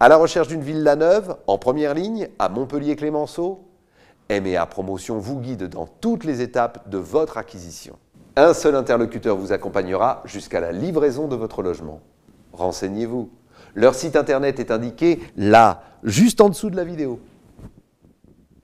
À la recherche d'une la neuve, en première ligne, à Montpellier-Clémenceau M&A Promotion vous guide dans toutes les étapes de votre acquisition. Un seul interlocuteur vous accompagnera jusqu'à la livraison de votre logement. Renseignez-vous. Leur site internet est indiqué là, juste en dessous de la vidéo.